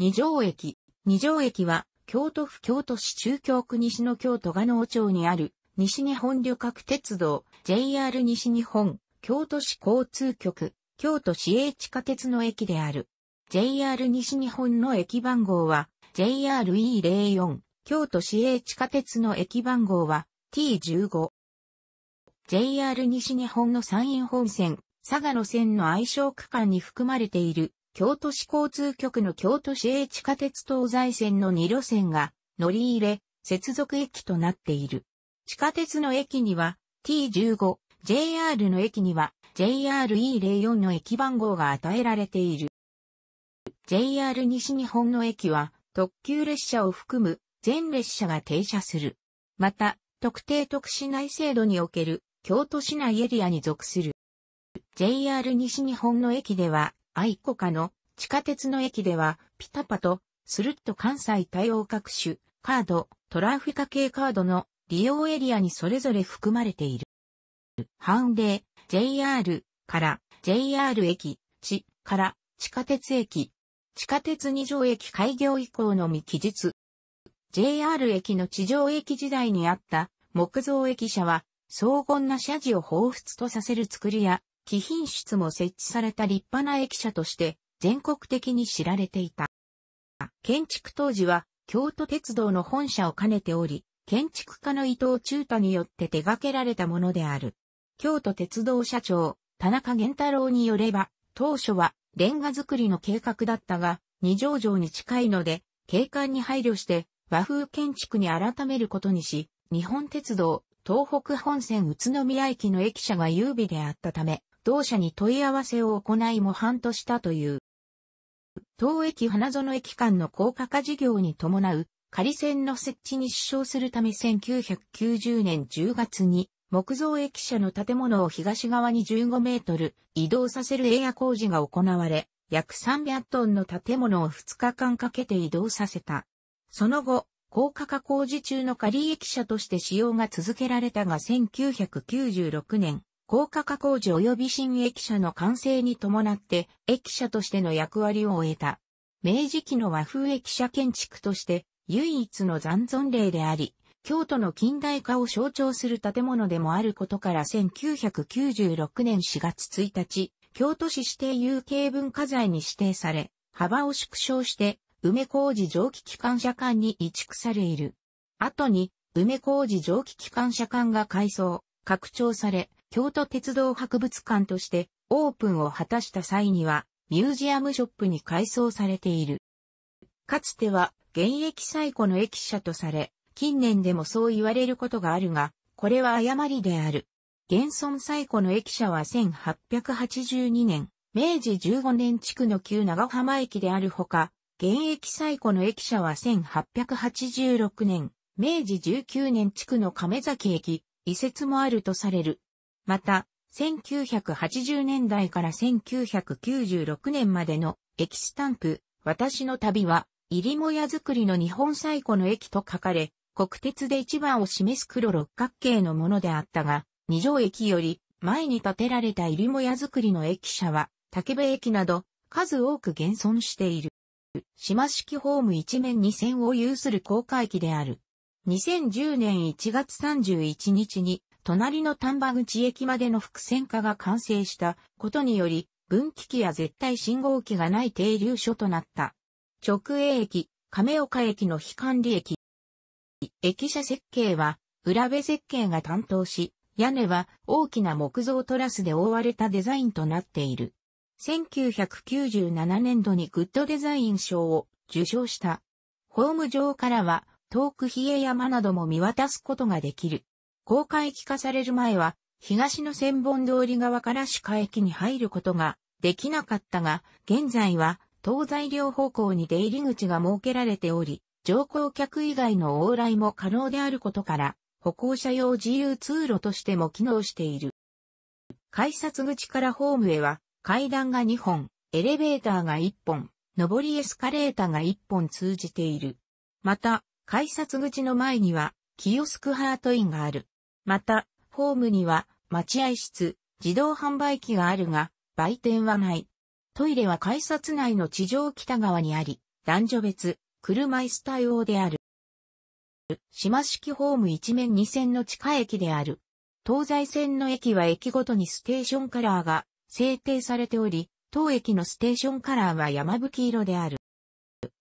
二条駅。二条駅は、京都府京都市中京区西の京都賀能町にある、西日本旅客鉄道、JR 西日本、京都市交通局、京都市営地下鉄の駅である。JR 西日本の駅番号は、JRE04、京都市営地下鉄の駅番号は、T15。JR 西日本の山陰本線、佐賀路線の愛称区間に含まれている京都市交通局の京都市営地下鉄東西線の2路線が乗り入れ、接続駅となっている。地下鉄の駅には T15、JR の駅には JRE04 の駅番号が与えられている。JR 西日本の駅は特急列車を含む全列車が停車する。また、特定特市内制度における京都市内エリアに属する。JR 西日本の駅ではアイコカの地下鉄の駅では、ピタパと、スルッと関西対応各種、カード、トラフィカ系カードの利用エリアにそれぞれ含まれている。ハンー、JR から JR 駅、地から地下鉄駅、地下鉄二条駅開業以降のみ記述。JR 駅の地上駅時代にあった木造駅舎は荘厳な社事を彷彿とさせる作りや貴賓室も設置された立派な駅舎として全国的に知られていた。建築当時は京都鉄道の本社を兼ねており、建築家の伊藤中太によって手掛けられたものである。京都鉄道社長、田中源太郎によれば、当初はレンガ作りの計画だったが、二条城に近いので、景観に配慮して和風建築に改めることにし、日本鉄道、東北本線宇都宮駅の駅舎が優美であったため、同社に問い合わせを行い模範としたという。当駅花園駅間の高架化事業に伴う仮線の設置に支障するため1990年10月に木造駅舎の建物を東側に15メートル移動させるエア工事が行われ、約300トンの建物を2日間かけて移動させた。その後、高架化工事中の仮駅舎として使用が続けられたが1996年、高架化工事及び新駅舎の完成に伴って駅舎としての役割を終えた。明治期の和風駅舎建築として唯一の残存例であり、京都の近代化を象徴する建物でもあることから1996年4月1日、京都市指定有形文化財に指定され、幅を縮小して梅工事蒸気機関車間に移築されいる。後に梅工事蒸気機関車間が改装、拡張され、京都鉄道博物館としてオープンを果たした際には、ミュージアムショップに改装されている。かつては、現役最古の駅舎とされ、近年でもそう言われることがあるが、これは誤りである。現存最古の駅舎は1882年、明治15年地区の旧長浜駅であるほか、現役最古の駅舎は1886年、明治19年地区の亀崎駅、移設もあるとされる。また、1980年代から1996年までの駅スタンプ、私の旅は、入りもや作りの日本最古の駅と書かれ、国鉄で一番を示す黒六角形のものであったが、二条駅より前に建てられた入りもや作りの駅舎は、竹部駅など数多く現存している。島式ホーム一面に線を有する公開駅である。2010年1月31日に隣の丹波口駅までの複線化が完成したことにより、分岐器や絶対信号機がない停留所となった。直営駅、亀岡駅の非管理駅。駅舎設計は、浦部設計が担当し、屋根は大きな木造トラスで覆われたデザインとなっている。1997年度にグッドデザイン賞を受賞した。ホーム上からは、遠く冷え山なども見渡すことができる。公開機化される前は、東の千本通り側から科駅に入ることができなかったが、現在は東西両方向に出入り口が設けられており、乗降客以外の往来も可能であることから、歩行者用自由通路としても機能している。改札口からホームへは、階段が2本、エレベーターが1本、上りエスカレーターが1本通じている。また、改札口の前には、キオスクハートインがある。また、ホームには待合室、自動販売機があるが、売店はない。トイレは改札内の地上北側にあり、男女別、車椅子対応である。島式ホーム一面二線の地下駅である。東西線の駅は駅ごとにステーションカラーが制定されており、当駅のステーションカラーは山吹色である。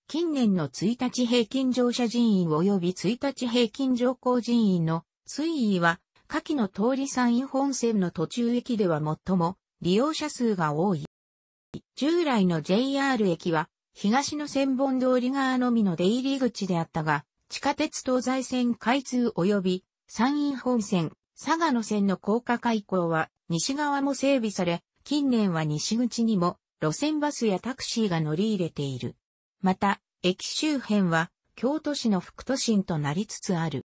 近年の1日平均乗車人員及び1日平均乗降人員の水位は、下記の通り山陰本線の途中駅では最も利用者数が多い。従来の JR 駅は、東の千本通り側のみの出入り口であったが、地下鉄東西線開通及び、山陰本線、佐賀の線の高架開口は、西側も整備され、近年は西口にも、路線バスやタクシーが乗り入れている。また、駅周辺は、京都市の副都心となりつつある。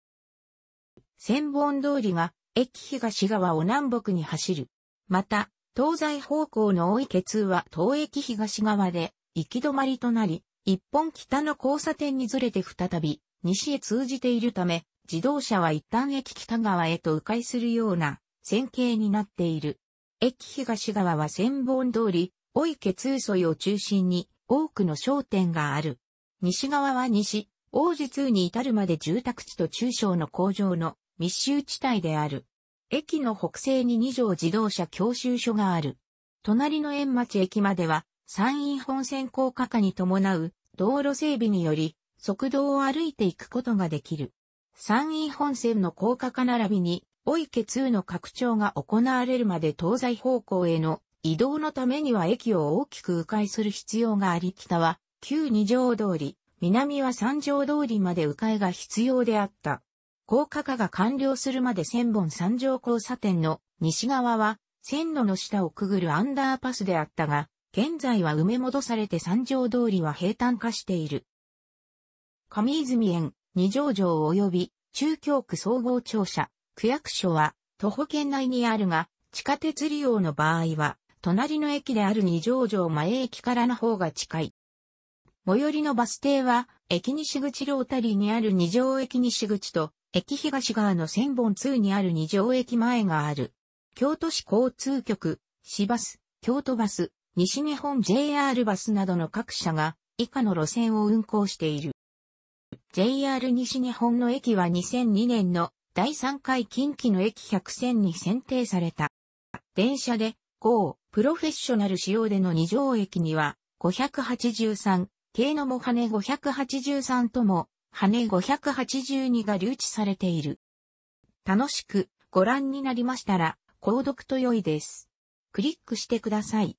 千本通りが駅東側を南北に走る。また、東西方向の大池通は東駅東側で行き止まりとなり、一本北の交差点にずれて再び西へ通じているため、自動車は一旦駅北側へと迂回するような線形になっている。駅東側は千本通り、大池通沿いを中心に多くの商店がある。西側は西、王子通に至るまで住宅地と中小の工場の密集地帯である。駅の北西に2条自動車教習所がある。隣の円町駅までは、山陰本線高架化に伴う道路整備により、速道を歩いていくことができる。山陰本線の高架化並びに、お池2の拡張が行われるまで東西方向への移動のためには駅を大きく迂回する必要があり、北は旧二条通り、南は三条通りまで迂回が必要であった。高架化が完了するまで千本三条交差点の西側は線路の下をくぐるアンダーパスであったが、現在は埋め戻されて三条通りは平坦化している。上泉園、二条城及び中京区総合庁舎、区役所は徒歩圏内にあるが、地下鉄利用の場合は、隣の駅である二条城前駅からの方が近い。最寄りのバス停は、駅西口ロータリーにある二条駅西口と、駅東側の千本通にある二条駅前がある。京都市交通局、市バス、京都バス、西日本 JR バスなどの各社が以下の路線を運行している。JR 西日本の駅は2002年の第3回近畿の駅100選に選定された。電車で、GO、プロフェッショナル仕様での二条駅には、583、系のもはね583とも羽582が留置されている。楽しくご覧になりましたら、購読と良いです。クリックしてください。